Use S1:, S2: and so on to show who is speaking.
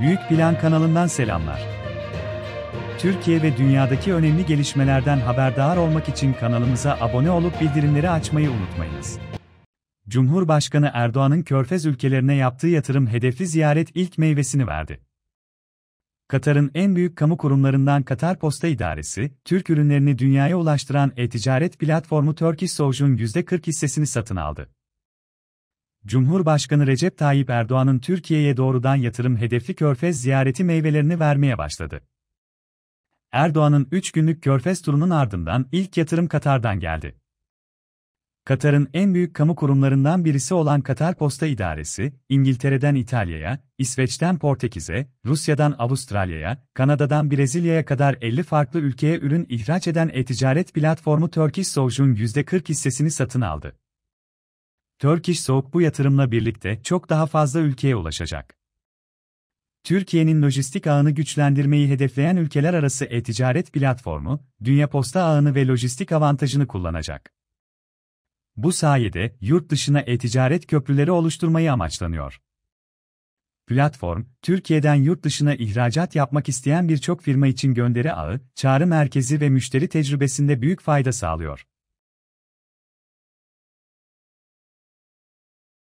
S1: Büyük Plan kanalından selamlar. Türkiye ve dünyadaki önemli gelişmelerden haberdar olmak için kanalımıza abone olup bildirimleri açmayı unutmayınız. Cumhurbaşkanı Erdoğan'ın Körfez ülkelerine yaptığı yatırım hedefli ziyaret ilk meyvesini verdi. Katar'ın en büyük kamu kurumlarından Katar Posta İdaresi, Türk ürünlerini dünyaya ulaştıran e-ticaret platformu Turkish Sojourn %40 hissesini satın aldı. Cumhurbaşkanı Recep Tayyip Erdoğan'ın Türkiye'ye doğrudan yatırım hedefli körfez ziyareti meyvelerini vermeye başladı. Erdoğan'ın 3 günlük körfez turunun ardından ilk yatırım Katar'dan geldi. Katar'ın en büyük kamu kurumlarından birisi olan Katar Posta İdaresi, İngiltere'den İtalya'ya, İsveç'ten Portekiz'e, Rusya'dan Avustralya'ya, Kanada'dan Brezilya'ya kadar 50 farklı ülkeye ürün ihraç eden e-ticaret platformu Turkish Sojourn %40 hissesini satın aldı. Turkish Soğuk bu yatırımla birlikte çok daha fazla ülkeye ulaşacak. Türkiye'nin lojistik ağını güçlendirmeyi hedefleyen ülkeler arası e-ticaret platformu, Dünya Posta ağını ve lojistik avantajını kullanacak. Bu sayede yurt dışına e-ticaret köprüleri oluşturmayı amaçlanıyor. Platform, Türkiye'den yurt dışına ihracat yapmak isteyen birçok firma için gönderi ağı, çağrı merkezi ve müşteri tecrübesinde büyük fayda sağlıyor.